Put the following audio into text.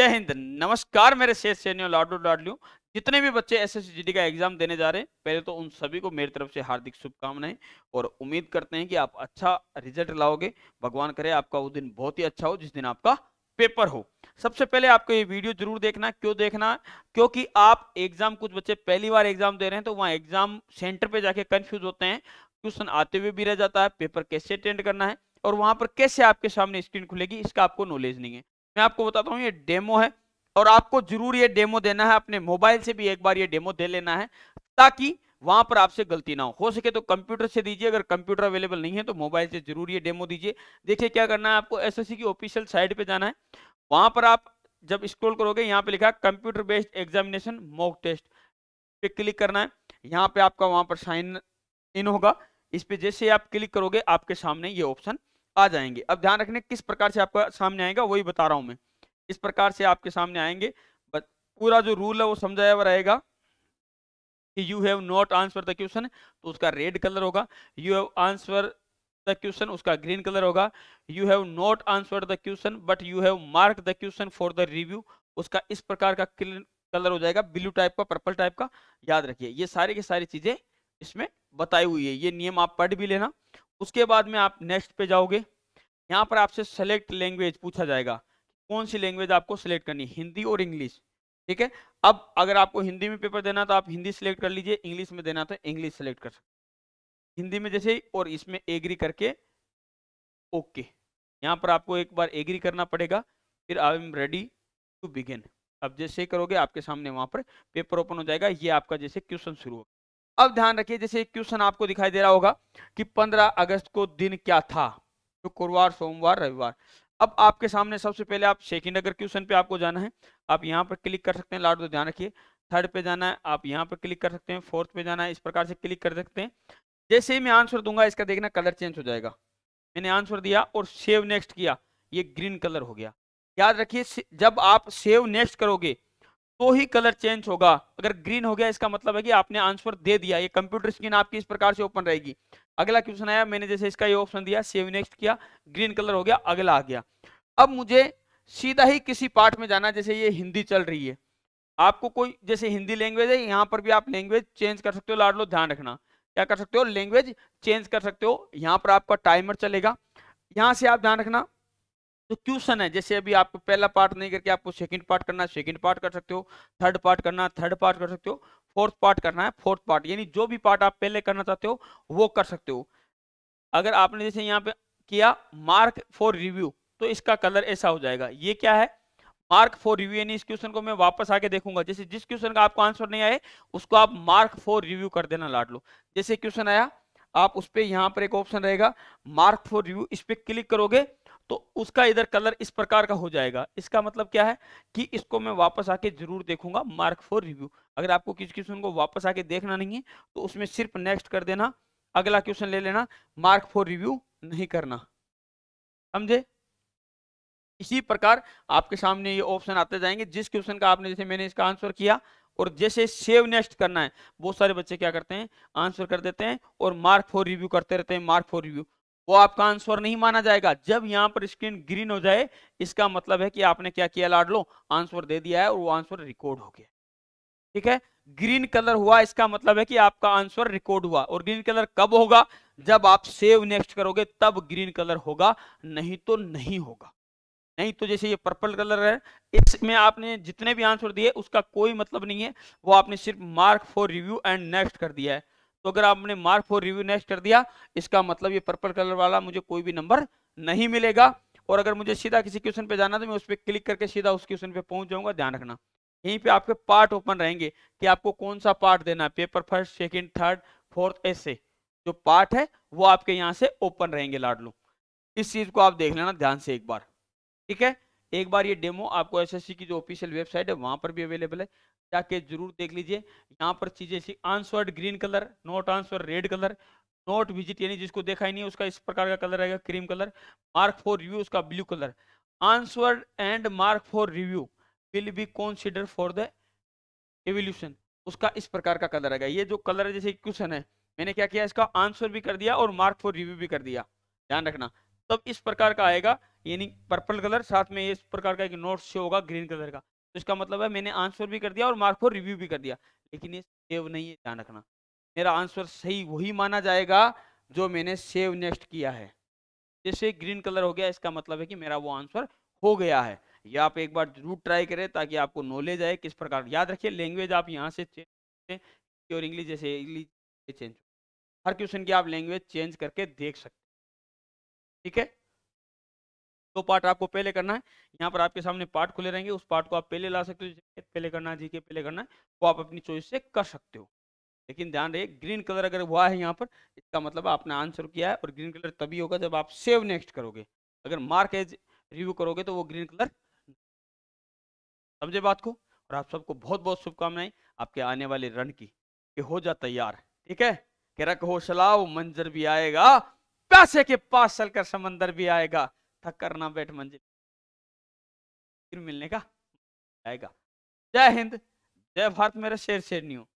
जय हिंद नमस्कार मेरे शेष सैनियों लाडो लाडलू जितने भी बच्चे एस एस का एग्जाम देने जा रहे हैं पहले तो उन सभी को मेरी तरफ से हार्दिक शुभकामनाएं और उम्मीद करते हैं कि आप अच्छा रिजल्ट लाओगे भगवान करे आपका वो दिन बहुत ही अच्छा हो जिस दिन आपका पेपर हो सबसे पहले आपको ये वीडियो जरूर देखना क्यों देखना क्योंकि आप एग्जाम कुछ बच्चे पहली बार एग्जाम दे रहे हैं तो वहाँ एग्जाम सेंटर पे जाके कंफ्यूज होते हैं क्वेश्चन आते हुए भी रह जाता है पेपर कैसे अटेंड करना है और वहां पर कैसे आपके सामने स्क्रीन खुलेगी इसका आपको नॉलेज नहीं है मैं आपको बताता हूँ ये डेमो है और आपको जरूर ये डेमो देना है अपने मोबाइल से भी एक बार ये डेमो दे लेना है ताकि वहां पर आपसे गलती ना हो हो सके तो कंप्यूटर से दीजिए अगर कंप्यूटर अवेलेबल नहीं है तो मोबाइल से जरूर ये डेमो दीजिए देखिए क्या करना है आपको एसएससी की ऑफिशियल साइट पे जाना है वहां पर आप जब स्क्रॉल करोगे यहाँ पे लिखा computer based examination mock test पे क्लिक करना है यहाँ पे आपका वहां पर साइन इन होगा इस पे जैसे आप क्लिक करोगे आपके सामने ये ऑप्शन आ जाएंगे अब ध्यान रखने किस प्रकार से आपका सामने आएगा वही बता रहा हूं मैं इस प्रकार से आपके सामने आएंगे पूरा जो रूल है वो समझाया हुआ रहेगा कि you have not answer the question तो उसका रेड कलर होगा you have answer the question उसका ग्रीन कलर होगा you have not answer the question but you have mark the question for the review उसका इस प्रकार का कलर हो जाएगा ब्लू टाइप का पर्पल टाइप का याद रखिए ये सारी की सारी चीजें इसमें बताई हुई है ये नियम आप पढ़ भी लेना उसके बाद में आप नेक्स्ट पे जाओगे यहाँ पर आपसे सेलेक्ट लैंग्वेज पूछा जाएगा कौन सी लैंग्वेज आपको सेलेक्ट करनी है हिंदी और इंग्लिश ठीक है अब अगर आपको हिंदी में पेपर देना तो आप हिंदी सेलेक्ट कर लीजिए इंग्लिश में देना तो इंग्लिश सेलेक्ट कर सकते हिंदी में जैसे और इसमें एग्री करके ओके यहाँ पर आपको एक बार एग्री करना पड़ेगा फिर I am ready to begin अब जैसे करोगे आपके सामने वहाँ पर पेपर ओपन हो जाएगा ये आपका जैसे क्वेश्चन शुरू होगा अब ध्यान रखिए जैसे एक क्वेश्चन आपको दिखाई दे रहा होगा कि 15 अगस्त को दिन क्या था शुक्रवार सोमवार रविवार अब आपके सामने सबसे पहले आप सेकंड अगर क्वेश्चन पे आपको जाना है आप यहाँ पर क्लिक कर सकते हैं लाड तो ध्यान रखिए थर्ड पे जाना है आप यहाँ पर क्लिक कर सकते हैं फोर्थ पे जाना है इस प्रकार से क्लिक कर सकते हैं जैसे ही मैं आंसर दूंगा इसका देखना कलर चेंज हो जाएगा मैंने आंसर दिया और सेव नेक्स्ट किया ये ग्रीन कलर हो गया याद रखिए जब आप सेव नेक्स्ट करोगे तो ही कलर चेंज होगा अगर ग्रीन हो गया इसका मतलब है कि आपने आंसर दे दिया ये कंप्यूटर स्क्रीन आपकी इस प्रकार से ओपन रहेगी अगला क्वेश्चन आया मैंने जैसे इसका ये ऑप्शन दिया सेव नेक्स्ट किया ग्रीन कलर हो गया अगला आ गया अब मुझे सीधा ही किसी पार्ट में जाना जैसे ये हिंदी चल रही है आपको कोई जैसे हिंदी लैंग्वेज है यहाँ पर भी आप लैंग्वेज चेंज कर सकते हो लाड लो ध्यान रखना क्या कर सकते हो लैंग्वेज चेंज कर सकते हो यहाँ पर आपका टाइमर चलेगा यहाँ से आप ध्यान रखना जो तो क्वेश्चन है जैसे अभी आपको पहला पार्ट नहीं करके आपको सेकंड पार्ट करना है सेकंड पार्ट कर सकते हो थर्ड पार्ट करना है थर्ड पार्ट कर सकते हो फोर्थ पार्ट करना है फोर्थ पार्ट यानी जो भी पार्ट आप पहले करना चाहते हो वो कर सकते हो अगर आपने जैसे यहाँ पे किया मार्क फॉर रिव्यू तो इसका कलर ऐसा हो जाएगा ये क्या है मार्क फॉर रिव्यू यानी इस क्वेश्चन को मैं वापस आके देखूंगा जैसे जिस क्वेश्चन का आपको आंसर नहीं आए उसको आप मार्क फॉर रिव्यू कर देना लाट लो जैसे क्वेश्चन आया आप उस पर यहाँ पर एक ऑप्शन रहेगा मार्क फॉर रिव्यू इस पर क्लिक करोगे तो उसका इधर कलर इस प्रकार का हो जाएगा इसका मतलब क्या है कि इसको मैं वापस आके जरूर देखूंगा मार्क फॉर रिव्यू अगर आपको किसी क्वेश्चन को वापस आके देखना नहीं है तो उसमें सिर्फ नेक्स्ट कर देना अगला क्वेश्चन ले लेना मार्क फॉर रिव्यू नहीं करना समझे इसी प्रकार आपके सामने ये ऑप्शन आते जाएंगे जिस क्वेश्चन का आपने जैसे मैंने इसका आंसर किया और जैसे सेव नेक्स्ट करना है बहुत सारे बच्चे क्या करते हैं आंसर कर देते हैं और मार्क फॉर रिव्यू करते रहते हैं मार्क फॉर रिव्यू वो आपका आंसर नहीं माना जाएगा जब यहाँ पर स्क्रीन ग्रीन हो जाए इसका मतलब है कि आपने क्या किया लाड लो आंसर दे दिया है और वो आंसर रिकॉर्ड हो गया ठीक है ग्रीन कलर हुआ इसका मतलब है कि आपका आंसर रिकॉर्ड हुआ और ग्रीन कलर कब होगा जब आप सेव नेक्स्ट करोगे तब ग्रीन कलर होगा नहीं तो नहीं होगा नहीं तो जैसे ये पर्पल कलर है इसमें आपने जितने भी आंसर दिए उसका कोई मतलब नहीं है वो आपने सिर्फ mark for review and next कर दिया है तो अगर आपने मार्क फॉर रिव्यू नेक्स्ट कर दिया इसका मतलब ये पर्पल कलर वाला मुझे कोई भी नंबर नहीं मिलेगा और अगर मुझे सीधा किसी क्वेश्चन पे जाना तो मैं उस पर क्लिक करके सीधा उस क्वेश्चन पे पहुंच जाऊंगा ध्यान रखना यहीं पे आपके पार्ट ओपन रहेंगे कि आपको कौन सा पार्ट देना है paper first second third fourth ऐसे जो पार्ट है वो आपके यहाँ से ओपन रहेंगे लाडलू इस चीज को आप देख लेना ध्यान से एक बार ठीक है एक बार ये डेमो आपको एस की जो ऑफिशियल वेबसाइट है वहां पर भी अवेलेबल है जाके जरूर देख लीजिए यहाँ पर चीजें answered green colour not answer red colour not visit यानी जिसको देखा ही नहीं उसका इस प्रकार का कलर रहेगा cream colour mark for review उसका blue colour answered and mark for review will be consider for the evaluation उसका इस प्रकार का कलर रहेगा ये जो कलर है जैसे क्वेश्चन है मैंने क्या किया इसका आंसर भी कर दिया और मार्क फॉर रिव्यू भी कर दिया ध्यान रखना तब इस प्रकार का आएगा यानी पर्पल कलर साथ में इस प्रकार का एक नोट से होगा ग्रीन कलर का तो इसका मतलब है मैंने आंसर भी कर दिया और मार्क फॉर रिव्यू भी कर दिया लेकिन ये सेव नहीं है ध्यान रखना मेरा आंसर सही वही माना जाएगा जो मैंने सेव नेक्स्ट किया है जैसे ग्रीन कलर हो गया इसका मतलब है कि मेरा वो आंसर हो गया है ये आप एक बार जरूर ट्राई करें ताकि आपको नॉलेज आए किस प्रकार याद रखिए लैंग्वेज आप यहाँ से चेंज और इंग्लिश जैसे इंग्लिश चेंज हर क्वेश्चन की आप लैंग्वेज चेंज करके देख सकते हैं ठीक है दो तो पार्ट आपको पहले करना है यहाँ पर आपके सामने पार्ट खुले रहेंगे उस पार्ट को आप पहले ला सकते हो पहले करना है जी के पहले करना है वो आप अपनी चॉइस से कर सकते हो लेकिन ध्यान रहे ग्रीन कलर अगर हुआ है यहाँ पर इसका मतलब आपने आंसर किया है और ग्रीन कलर तभी होगा जब आप सेव नेक्स्ट करोगे अगर मार्क एज रिव्यू करोगे तो वो ग्रीन कलर समझे बात को और आप सबको बहुत बहुत शुभकामनाएं आपके आने वाले रन की कि हो जा तैयार ठीक है कि रख हो सलाव मंजर भी आएगा पैसे के पास चलकर समंदर भी आएगा थक कर ना बैठ मंजिल फिर मिलने का आएगा जय हिंद जय भारत मेरा शेर शेर हो